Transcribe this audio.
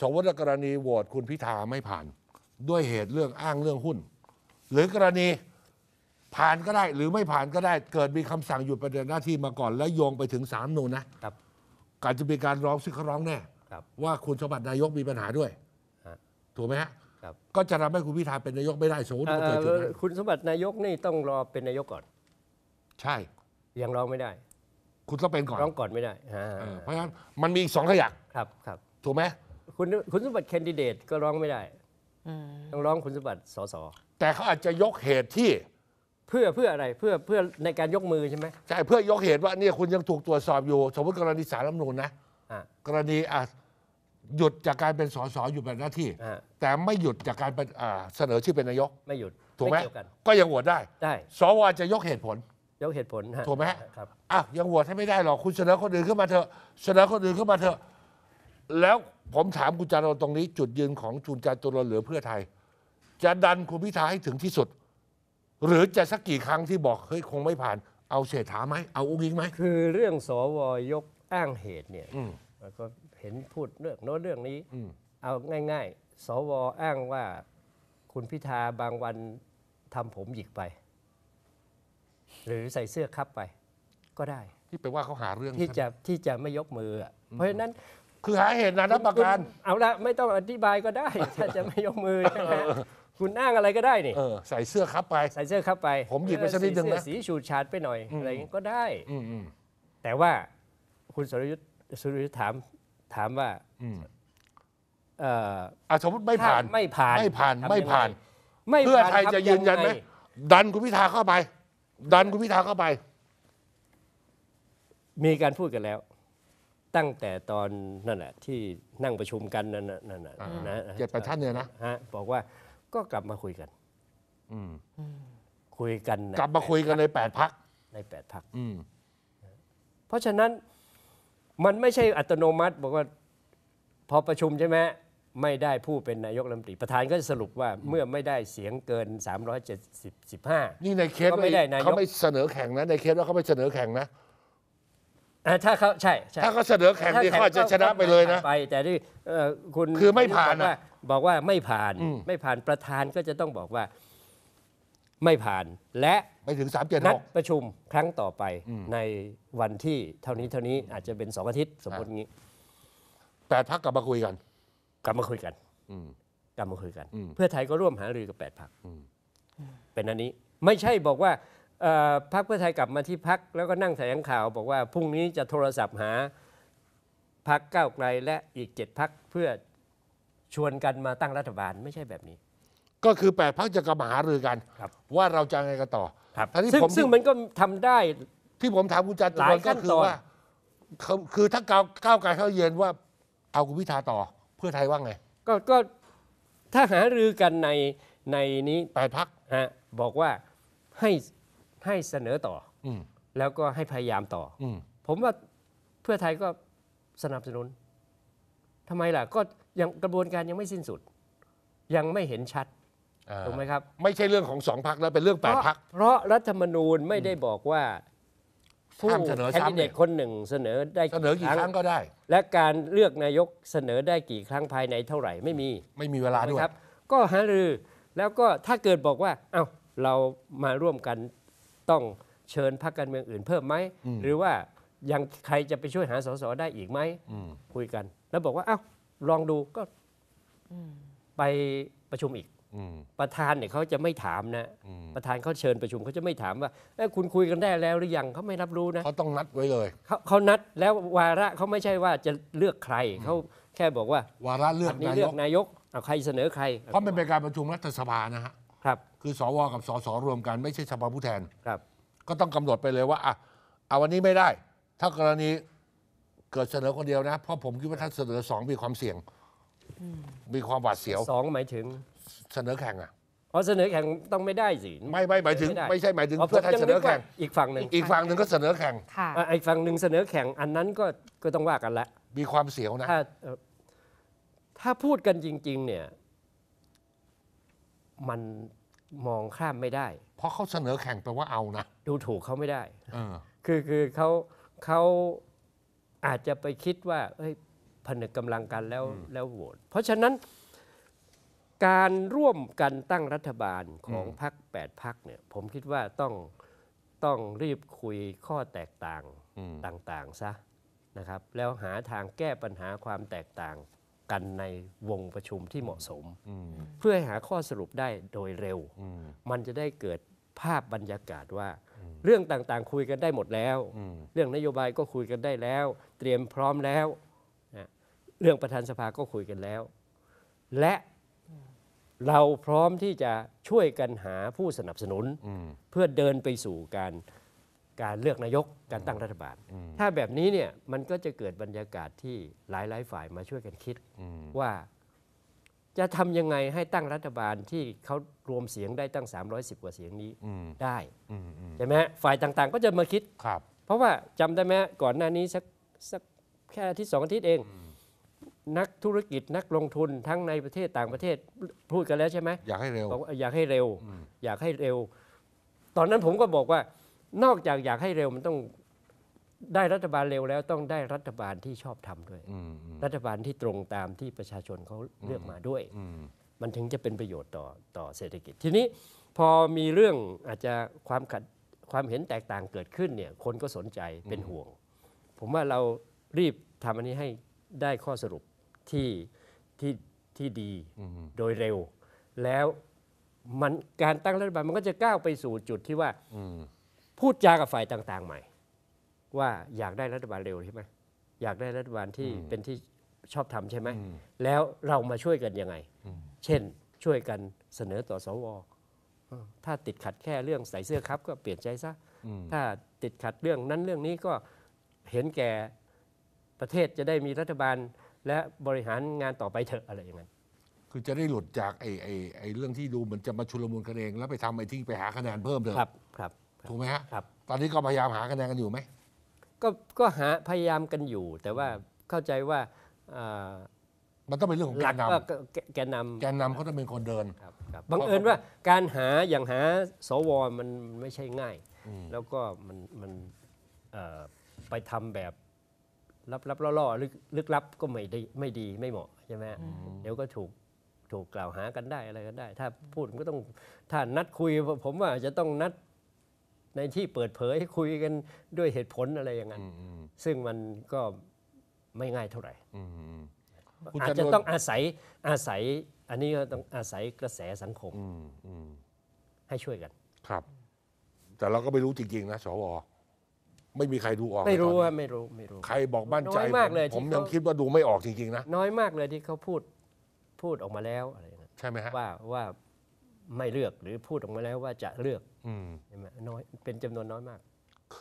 สมมติกรณีโหวตคุณพิธาไม่ผ่านด้วยเหตุเรื่องอ้างเรื่องหุ้น หรือกรณีผ่านก็ได้หรือไม่ผ่านก็ได้เกิดมีคำสั่งหยุดปฏิบัติหน้าที่มาก่อน แล้วโยงไปถึงสามนูนนะครับ การจะมีการร้องซึ่งเขาร้องแน่ว่าคุณสมบัตินายกมีปัญหาด้วยถูกไหมฮะก็จะทำให้คุณพิธาเป็นนายกไม่ได้สมมติว่าเกิดจึด้นคุณสมบัตินายกนี่ต้องรอเป็นนายกก่อน ใช่ ยังร้องไม่ได้ คุณต้องเป็นก่อนร้องก่อนไม่ได้เพราะฉะนั้นมันมีสองขยักครับ ครับ ถูกไหมคุณคุณสมบัติแคนดิเดตก็ร้องไม่ได้ต้องร้องคุณสมบัติสสแต่เขาอาจจะยกเหตุที่ เพื่อเพื่ออะไรเพื่อเพื่อในการยกมือใช่ไหมใช่เพื่อยกเหตุว่าเนี่ยคุณยังถูกตรวจสอบอยู่ สมมติกรณีสารรัฐรมนูลนะกรณีอ่ะหยุดจากการเป็นสสอยู่แบบหน้าที่ แต่ไม่หยุดจากการเป็นเสนอชื่อเป็นนายก ไม่หยุดถูกไหมก็ยังโหวตได้ ได้ สวจะยกเหตุผล ยกเหตุผลถูกไหมครับอ่ะยังโหวตให้ไม่ได้หรอกคุณเสนอคนอื่นขึ้นมาเถอะเสนอคนอื่นขึ้นมาเถอะแล้วผมถามคุณจารนตรงนี้จุดยืนของจุนจารตัวเราเหลือเพื่อไทย จะดันคุณพิธาให้ถึงที่สุด หรือจะสักกี่ครั้งที่บอกเฮ้ยคงไม่ผ่านเอาเศรษฐาไหมเอาอุ้งอิงไหมคือเรื่องสวยกอ้างเหตุเนี่ยมก็เห็นพูดเรื่องโน้นเรื่องนี้อเอาง่าย ๆ สวอ้างว่าคุณพิธาบางวันทำผมหยิกไป หรือใส่เสื้อคับไป ก็ได้ ที่ไปว่าเขาหาเรื่องที่จะที่จะไม่ยกมืออเพราะฉะนั้นคือหาเหตุนะรับประกันเอาละไม่ต้องอธิบายก็ได้ถ้าจะไม่ยกมือนะคุณอ้างอะไรก็ได้นี่ใส่เสื้อครับไป ใส่เสื้อครับไปผมหยิบไปสักนิดนึงนะสีฉูดฉาดไปหน่อยอะไรอย่างี้ก็ได้ อืแต่ว่าคุณสรยุทธ์สรยุทธ์ถามถามว่าอาเอ่อสมมติไม่ผ่านไม่ผ่านไม่ผ่าน ไม่ผ่านเพื่อไทยจะยืนยันไหมดันคุณพิธาเข้าไป ดันคุณพิธาเข้าไป มีการพูดกันแล้วตั้งแต่ตอนนั่นแหละ ที่นั่งประชุมกันนั่นนะนั่นนะนะเจ็ดประชันเนี่ยนะฮะบอกว่าก็กลับมาคุยกัน อืคุยกัน กลับมาคุยกันในแปดพัก ในแปดพักเพราะฉะนั้นมันไม่ใช่อัตโนมัติ บอกว่า พอประชุมใช่ไหมไม่ได้ผู้เป็นนายกรัฐมนตรี ประธานก็จะสรุปว่า เมื่อไม่ได้เสียงเกิน 3 7 5นี่ในเคสก็ไม่ได้นายกเขาไม่เสนอแข่งนะในเคสว่าเขาไม่เสนอแข่งนะถ้าเขาใช่ใช่ถ้าเขาเสนอแข่งดี่เขาจะชนะไปเลยนะไปแต่ที่คุณคือไม่ผ่านบอกว่าะบอกว่าไม่ผ่านไม่ผ่านประธานก็จะต้องบอกว่า ไม่ผ่านและไปถึงสามเจ็ดนัดประชุมครั้งต่อไปในวันที่เท่านี้เท่านี้อาจจะเป็นสองอาทิตย์ สมมติงี้แปดพักกลับมาคุยกัน กลับมาคุยกัน อืกลับมาคุยกัน เพื่อไทยก็ร่วมหารือกับแปดพักเป็นอันนี้ ไม่ใช่บอกว่าพักเพื่อไทยกลับมาที่พัก แล้วก็นั่งแถลงข่าวบอกว่า พรุ่งนี้จะโทรศัพท์หา พักเก้าไกลและอีกเจ็ดพักเพื่อชวนกันมาตั้งรัฐบาลไม่ใช่แบบนี้ ก็คือแปดพักจะกลับมาหารือกัน ว่าเราจะไงกันต่อครับซึ่งซึ่งมันก็ทำได้ที่ผมถามคุณจัตทร์ตอ้ก็คือว่า คือถ้าก้าวก้าไกลเขาเย็นว่าเอาคุณพิธาต่อเพื่อไทยว่าไงก็ก็ถ้าหารือกันในในนี้แปดพักฮะบอกว่าให้ให้เสนอต่ออแล้วก็ให้พยายามต่ออผมว่าเพื่อไทยก็สนับสนุนทำไมล่ะ ก็ยังกระบวนการยังไม่สิ้นสุด ยังไม่เห็นชัดถูกไหมครับ ไม่ใช่เรื่องของสองพักแล้วเป็นเรื่องแปดพักเพราะรัฐธรรมนูญไม่ได้บอกว่าผู้เสนอแคนดิเดตคนหนึ่งเสนอได้เสนอกี่ครั้งก็ได้ และการเลือกนายกเสนอได้กี่ครั้งภายในเท่าไหร่ไม่มีไม่มีเวลาด้วยครับ ก็หารือแล้วก็ถ้าเกิดบอกว่า เอ้าเรามาร่วมกันต้องเชิญพรรคการเมืองอื่น เพิ่มไหมหรือว่ายังใครจะไปช่วยหาสสได้อีกไหมคุยกัน แล้วบอกว่า เอ้าลองดูก็ไปประชุมอีกประธานเนี่ยเขาจะไม่ถามนะประธานเขาเชิญประชุมเขาจะไม่ถามว่าคุณคุยกันได้แล้วหรือยังเขาไม่รับรู้นะเขาต้องนัดไว้เลยเขาเขานัดแล้ววาระเขาไม่ใช่ว่าจะเลือกใครเขาแค่บอกว่า วาระเลือกนายกนายกเอาใครเสนอใครเพราะเป็นการประชุมรัฐสภานะฮะครับคือสวกับสสรวมกันไม่ใช่สภาผู้แทนครับก็ต้องกำหนดไปเลยว่าอ่ะเอาวันนี้ไม่ได้ ถ้ากรณีเกิดเสนอคนเดียวนะเพราะผมคิดว่าถ้าเสนอสองมีความเสี่ยงมีความหวาดเสียวสองหมายถึงเสนอแข่งอ่ะอ๋อเสนอแข่งต้องไม่ได้สิไม่ไม่หมายถึง ไม่ใช่หมายถึงเพื่อไทยเสนอแข่ง อีกฝั่งหนึ่ง อีกฝั่งหนึ่งก็เสนอแข่งค่ะอีกฝั่งหนึ่งเสนอแข่ง อันนั้นก็ก็ต้องว่ากันละมีความเสียวนะถ้าถ้าพูดกันจริง ๆเนี่ยมันมองข้ามไม่ได้ เพราะเขาเสนอแข่งแปลว่าเอานะ ดูถูกเขาไม่ได้อคือคือเขาเขาอาจจะไปคิดว่าเอ้ยผนึกกำลังกันแล้วแล้วโหวตเพราะฉะนั้นการร่วมกันตั้งรัฐบาลของพรรคแปดพรรคเนี่ย ผมคิดว่าต้องต้องรีบคุยข้อแตกต่างต่าง ๆ ซะนะครับ แล้วหาทางแก้ปัญหาความแตกต่างกันในวงประชุมที่เหมาะสม เพื่อหาข้อสรุปได้โดยเร็ว มันจะได้เกิดภาพบรรยากาศว่า เรื่องต่างๆคุยกันได้หมดแล้ว เรื่องนโยบายก็คุยกันได้แล้ว เตรียมพร้อมแล้ว เรื่องประธานสภาก็คุยกันแล้ว และเราพร้อมที่จะช่วยกันหาผู้สนับสนุนเพื่อเดินไปสู่การการเลือกนายกการตั้งรัฐบาล ถ้าแบบนี้เนี่ย มันก็จะเกิดบรรยากาศที่หลายหลายฝ่ายมาช่วยกันคิดว่าจะทำยังไงให้ตั้งรัฐบาลที่เขารวมเสียงได้ตั้ง 310กว่าเสียงนี้ได้ใช่ไหมฝ่ายต่าง ๆ ก็จะมาคิดคเพราะว่าจำได้ไหมก่อนหน้านี้สักสักแค่ที่สองอาทิตย์เอง นักธุรกิจนักลงทุนทั้งในประเทศต่างประเทศพูดกันแล้วใช่ไหมอยากให้เร็ว อยากให้เร็ว อยากให้เร็ว ตอนนั้นผมก็บอกว่านอกจากอยากให้เร็วมันต้องได้รัฐบาลเร็วแล้วต้องได้รัฐบาลที่ชอบทำด้วย รัฐบาลที่ตรงตามที่ประชาชนเขาเลือกมาด้วย มันถึงจะเป็นประโยชน์ต่อต่อเศรษฐกิจ ทีนี้พอมีเรื่องอาจจะความขัดความเห็นแตกต่างเกิดขึ้นเนี่ย คนก็สนใจเป็นห่วง ผมว่าเรารีบทำอันนี้ให้ได้ข้อสรุปที่ที่ที่ดีโดยเร็ว แล้วมันการตั้งรัฐบาลมันก็จะก้าวไปสู่จุดที่ว่าพูดจากับฝ่ายต่าง ๆ ใหม่ ว่าอยากได้รัฐบาลเร็วใช่ไหมอยากได้รัฐบาลที่เป็นที่ชอบทำใช่ไหมแล้วเรามาช่วยกันยังไง เช่นช่วยกันเสนอต่อสวถ้าติดขัดแค่เรื่องใส่เสื้อครับก็เปลี่ยนใจซะถ้าติดขัดเรื่องนั้นเรื่องนี้ก็เห็นแก่ประเทศจะได้มีรัฐบาลและบริหารงานต่อไปเถอะอะไรอย่างนั้นคือจะได้หลุดจากไอ้ไอ้ไอ้เรื่องที่ดูเหมือนจะมาชุลมุนกันเองแล้วไปทำไอ้ที่ไปหาคะแนนเพิ่มเถอะครับครับถูกไหมฮะครับตอนนี้ก็พยายามหาคะแนนกันอยู่ไหมก็ก็หาพยายามกันอยู่ แต่ว่าเข้าใจว่ามันต้องเป็นเรื่องของแการนำกแกนนำแกนนำเขาต้องเป็นคนเดินครับครับบังเอิญว่าการหาอย่างหาสวมันไม่ใช่ง่าย แล้วก็มันมันไปทำแบบลับับๆล่อๆลึกลึกลับก็ไม่ดีไม่ดีไม่เหมาะใช่ไหมเดี๋ยวก็ถูกถูกกล่าวหากันได้อะไรกันได้ ถ้าพูดก็ต้องถ้านัดคุยผมว่าจะต้องนัดในที่เปิดเผยคุยกันด้วยเหตุผลอะไรอย่างนั้น ซึ่งมันก็ไม่ง่ายเท่าไหร่อาจจะต้องอาศัยอาศัย อันนี้ก็ต้องอาศัยกระแสสังคมให้ช่วยกัน ครับ แต่เราก็ไม่รู้จริงๆ นะสวไม่มีใครดูออกไม่รู้ว่าไม่รู้ไม่รู้ใครบอกบ้านใจมากเลยผมยังคิดว่าดูไม่ออกจริงๆ นะ น้อยมากเลยที่เขาพูดพูดออกมาแล้วอะไรนะใช่ไหมฮะว่าว่าไม่เลือกหรือพูดออกมาแล้วว่าจะเลือกใช่ไหมน้อยเป็นจำนวนน้อยมาก